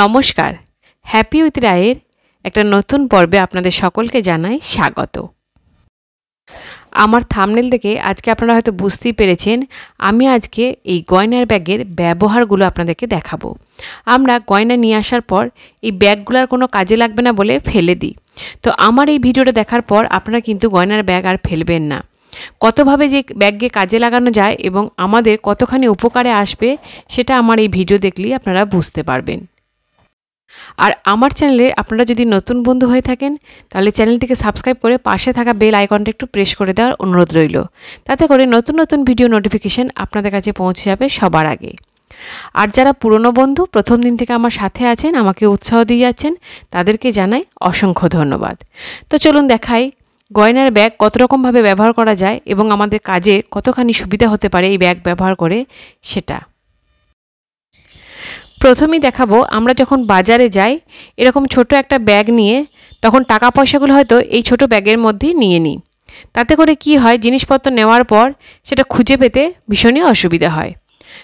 নমস্কার happy with রায়ের একটা নতুন পর্বে আপনাদের সকলকে জানাই স্বাগত আমার থামনেল থেকে আজকে আপনারা হয়তো বুঝতেই পেরেছেন আমি আজকে এই গয়নার ব্যাগের ব্যবহারগুলো আপনাদেরকে দেখাবো আমরা গয়না নিয়ে আসার পর এই ব্যাগগুলোর কোনো কাজে লাগবে না বলে ফেলে দিই তো আমার এই ভিডিওটা দেখার পর আপনারা কিন্তু গয়নার ব্যাগ আর ফেলবেন না কতভাবে যে ব্যাগকে কাজে লাগানো যায় এবং আমাদের কতখানি উপকারে আসবে সেটা আমার এই ভিডিও দেখলেই আপনারা বুঝতে পারবেন আর আমার চ্যানেলে আপনারা যদি নতুন বন্ধু হয়ে থাকেন তাহলে চ্যানেলটিকে সাবস্ক্রাইব করে পাশে থাকা বেল আইকনটা একটু প্রেস করে দেওয়ার অনুরোধ রইল তাতে করে নতুন নতুন ভিডিও নোটিফিকেশান আপনাদের কাছে পৌঁছে যাবে সবার আগে আর যারা পুরনো বন্ধু প্রথম দিন থেকে আমার সাথে আছেন আমাকে উৎসাহ দিয়ে যাচ্ছেন তাদেরকে জানাই অসংখ্য ধন্যবাদ তো চলুন দেখাই গয়নার ব্যাগ কত রকমভাবে ব্যবহার করা যায় এবং আমাদের কাজে কতখানি সুবিধা হতে পারে এই ব্যাগ ব্যবহার করে সেটা প্রথমেই দেখাবো আমরা যখন বাজারে যাই এরকম ছোট একটা ব্যাগ নিয়ে তখন টাকা পয়সাগুলো হয়তো এই ছোট ব্যাগের মধ্যে নিয়ে নিই তাতে করে কি হয় জিনিসপত্র নেওয়ার পর সেটা খুঁজে পেতে ভীষণই অসুবিধা হয়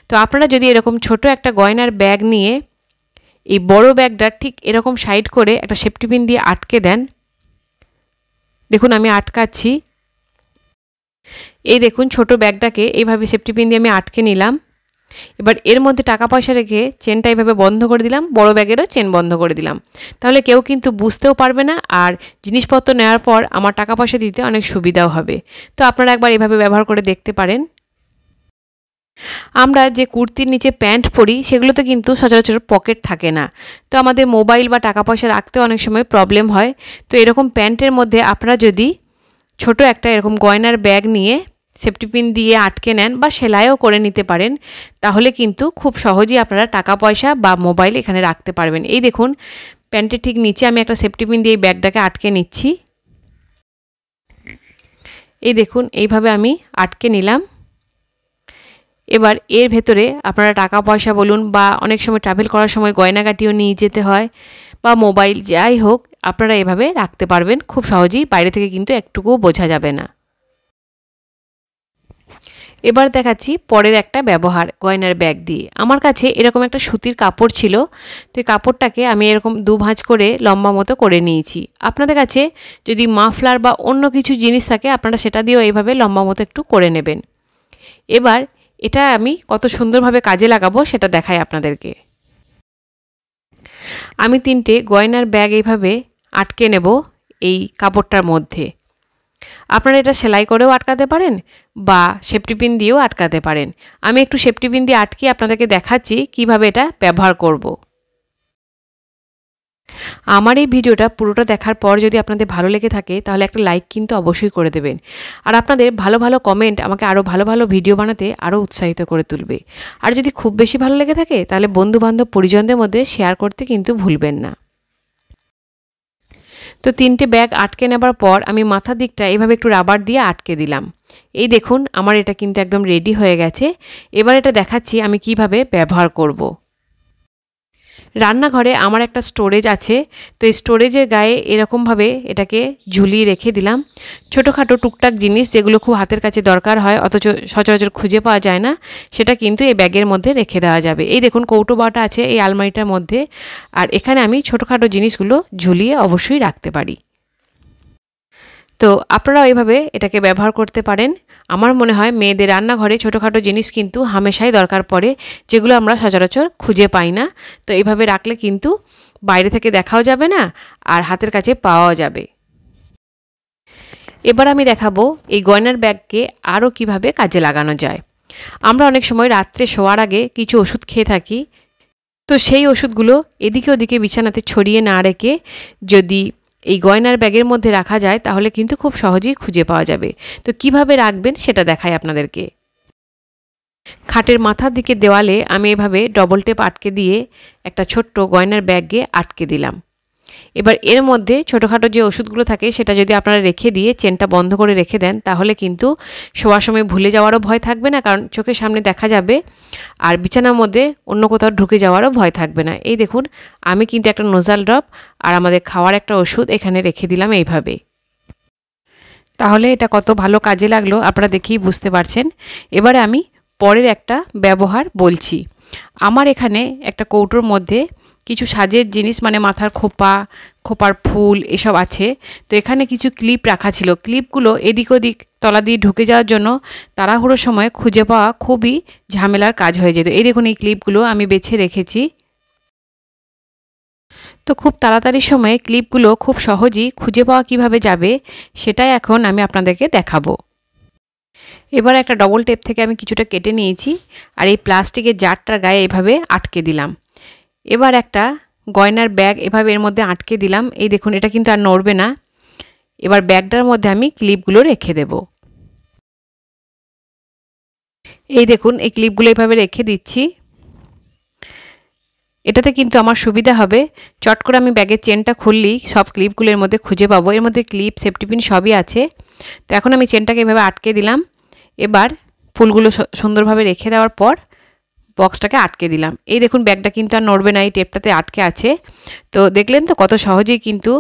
তো আপনারা যদি এরকম ছোট একটা গয়নার ব্যাগ নিয়ে এই বড় ব্যাগটা ঠিক এরকম সাইড করে একটা সেফটিপিন দিয়ে আটকে দেন দেখুন আমি আটকাচ্ছি এই দেখুন ছোট ব্যাগটাকে এইভাবে সেফটিপিন দিয়ে আমি আটকে নিলাম এবার এর মধ্যে টাকা পয়সা রেখে চেনটা এভাবে বন্ধ করে দিলাম বড় ব্যাগেরও চেন বন্ধ করে দিলাম তাহলে কেউ কিন্তু বুঝতেও পারবে না আর জিনিসপত্র নেওয়ার পর আমার টাকা পয়সা দিতে অনেক সুবিধাও হবে তো আপনারা একবার এভাবে ব্যবহার করে দেখতে পারেন আমরা যে কুর্তির নিচে প্যান্ট পরি সেগুলোতে কিন্তু সচরাচর পকেট থাকে না তো আমাদের মোবাইল বা টাকা পয়সা রাখতে অনেক সময় প্রবলেম হয় তো এরকম প্যান্টের মধ্যে আপনারা যদি ছোট একটা এরকম গয়নার ব্যাগ নিয়ে সেফটিপিন দিয়ে আটকে নেন বা সেলাইও করে নিতে পারেন তাহলে কিন্তু খুব সহজেই আপনারা টাকা পয়সা বা মোবাইল এখানে রাখতে পারবেন এই দেখুন প্যান্টের ঠিক নিচে আমি একটা সেফটিপিন দিয়ে এই ব্যাগটাকে আটকে নিচ্ছি এই দেখুন এইভাবে আমি আটকে নিলাম এবার এর ভেতরে আপনারা টাকা পয়সা বলুন বা অনেক সময় ট্রাভেল করার সময় গয়নাগাটিও নিয়ে যেতে হয় বা মোবাইল যাই হোক আপনারা এভাবে রাখতে পারবেন খুব সহজেই বাইরে থেকে কিন্তু একটুকুও বোঝা যাবে না এবার দেখাচ্ছি পরের একটা ব্যবহার গয়নার ব্যাগ দিয়ে আমার কাছে এরকম একটা সুতির কাপড় ছিল তো এই কাপড়টাকে আমি এরকম দু ভাঁজ করে লম্বা মতো করে নিয়েছি আপনাদের কাছে যদি মাফলার বা অন্য কিছু জিনিস থাকে আপনারা সেটা দিয়েও এইভাবে লম্বা মতো একটু করে নেবেন এবার এটা আমি কত সুন্দরভাবে কাজে লাগাবো সেটা দেখাই আপনাদেরকে আমি তিনটে গয়নার ব্যাগ এইভাবে আটকে নেব এই কাপড়টার মধ্যে আপনারা এটা সেলাই করেও আটকাতে পারেন বা সেফটিপিন দিয়েও আটকাতে পারেন আমি একটু সেফটিপিন দিয়ে আটকে আপনাদেরকে দেখাচ্ছি কিভাবে এটা ব্যবহার করব। আমার এই ভিডিওটা পুরোটা দেখার পর যদি আপনাদের ভালো লেগে থাকে তাহলে একটা লাইক কিন্তু অবশ্যই করে দেবেন আর আপনাদের ভালো ভালো কমেন্ট আমাকে আরও ভালো ভালো ভিডিও বানাতে আরও উৎসাহিত করে তুলবে আর যদি খুব বেশি ভালো লেগে থাকে তাহলে বন্ধুবান্ধব পরিজনদের মধ্যে শেয়ার করতে কিন্তু ভুলবেন না তো তিনটে ব্যাগ আটকে নেবার পর আমি মাথার দিকটা এভাবে একটু রাবার দিয়ে আটকে দিলাম এই দেখুন আমার এটা কিন্তু একদম রেডি হয়ে গেছে এবার এটা দেখাচ্ছি আমি কিভাবে ব্যবহার করবো রান্নাঘরে আমার একটা স্টোরেজ আছে তো এই স্টোরেজের গায়ে এরকমভাবে এটাকে ঝুলিয়ে রেখে দিলাম ছোটোখাটো টুকটাক জিনিস যেগুলো খুব হাতের কাছে দরকার হয় অথচ সচরাচর খুঁজে পাওয়া যায় না সেটা কিন্তু এই ব্যাগের মধ্যে রেখে দেওয়া যাবে এই দেখুন কৌটো বাটা আছে এই আলমারিটার মধ্যে আর এখানে আমি ছোটোখাটো জিনিসগুলো ঝুলিয়ে অবশ্যই রাখতে পারি তো আপনারাও এভাবে এটাকে ব্যবহার করতে পারেন আমার মনে হয় মেয়েদের রান্নাঘরে ছোটোখাটো জিনিস কিন্তু হামেশাই দরকার পড়ে যেগুলো আমরা সচরাচর খুঁজে পাই না তো এইভাবে রাখলে কিন্তু বাইরে থেকে দেখাও যাবে না আর হাতের কাছে পাওয়াও যাবে এবার আমি দেখাবো এই গয়নার ব্যাগকে আরও কিভাবে কাজে লাগানো যায় আমরা অনেক সময় রাত্রে শোয়ার আগে কিছু ওষুধ খেয়ে থাকি তো সেই ওষুধগুলো এদিকে ওদিকে বিছানাতে ছড়িয়ে না রেখে যদি এই গয়নার ব্যাগের মধ্যে রাখা যায় তাহলে কিন্তু খুব সহজেই খুঁজে পাওয়া যাবে তো কিভাবে রাখবেন সেটা দেখায় আপনাদেরকে খাটের মাথার দিকে দেওয়ালে আমি এভাবে ডবল টেপ আটকে দিয়ে একটা ছোট্ট গয়নার ব্যাগে আটকে দিলাম এবার এর মধ্যে ছোটোখাটো যে ওষুধগুলো থাকে সেটা যদি আপনারা রেখে দিয়ে চেনটা বন্ধ করে রেখে দেন তাহলে কিন্তু শোয়ার সময় ভুলে যাওয়ারও ভয় থাকবে না কারণ চোখের সামনে দেখা যাবে আর বিছানার মধ্যে অন্য কোথাও ঢুকে যাওয়ারও ভয় থাকবে না এই দেখুন আমি কিন্তু একটা নোজাল ড্রপ আর আমাদের খাওয়ার একটা ওষুধ এখানে রেখে দিলাম এইভাবে তাহলে এটা কত ভালো কাজে লাগলো আপনারা দেখেই বুঝতে পারছেন এবারে আমি পরের একটা ব্যবহার বলছি আমার এখানে একটা কৌটোর মধ্যে কিছু সাজের জিনিস মানে মাথার খোপা খোপার ফুল এসব আছে তো এখানে কিছু ক্লিপ রাখা ছিল ক্লিপগুলো এদিক ওদিক তলা দিয়ে ঢুকে যাওয়ার জন্য তাড়াহুড়োর সময় খুঁজে পাওয়া খুবই ঝামেলার কাজ হয়ে যেত এই দেখুন এই ক্লিপগুলো আমি বেছে রেখেছি তো খুব তাড়াতাড়ি সময়ে ক্লিপগুলো খুব সহজেই খুঁজে পাওয়া কিভাবে যাবে সেটাই এখন আমি আপনাদেরকে দেখাবো এবার একটা ডবল টেপ থেকে আমি কিছুটা কেটে নিয়েছি আর এই প্লাস্টিকের জারটার গায়ে এভাবে আটকে দিলাম এবার একটা গয়নার ব্যাগ এভাবে এর মধ্যে আটকে দিলাম এই দেখুন এটা কিন্তু আর নড়বে না এবার ব্যাগটার মধ্যে আমি ক্লিপগুলো রেখে দেব এই দেখুন এই ক্লিপগুলো এভাবে রেখে দিচ্ছি এটাতে কিন্তু আমার সুবিধা হবে চট করে আমি ব্যাগের চেনটা খুললি সব ক্লিপগুলোর মধ্যে খুঁজে পাবো এর মধ্যে ক্লিপ সেফটিপিন সবই আছে তো এখন আমি চেনটাকে এভাবে আটকে দিলাম এবার ফুলগুলো সুন্দরভাবে রেখে দেওয়ার পর বক্সটাকে আটকে দিলাম এই দেখুন ব্যাগটা কিন্তু আর নড়বে না এই টেপটাতে আটকে আছে তো দেখলেন তো কত সহজেই কিন্তু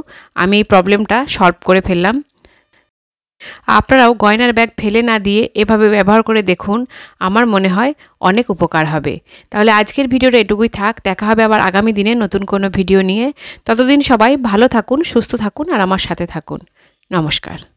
আমি এই প্রবলেমটা সলভ করে ফেললাম আপনারাও গয়নার ব্যাগ ফেলে না দিয়ে এভাবে ব্যবহার করে দেখুন আমার মনে হয় অনেক উপকার হবে তাহলে আজকের ভিডিওটা এটুকুই থাক দেখা হবে আবার আগামী দিনে নতুন কোনো ভিডিও নিয়ে ততদিন সবাই ভালো থাকুন সুস্থ থাকুন আর আমার সাথে থাকুন নমস্কার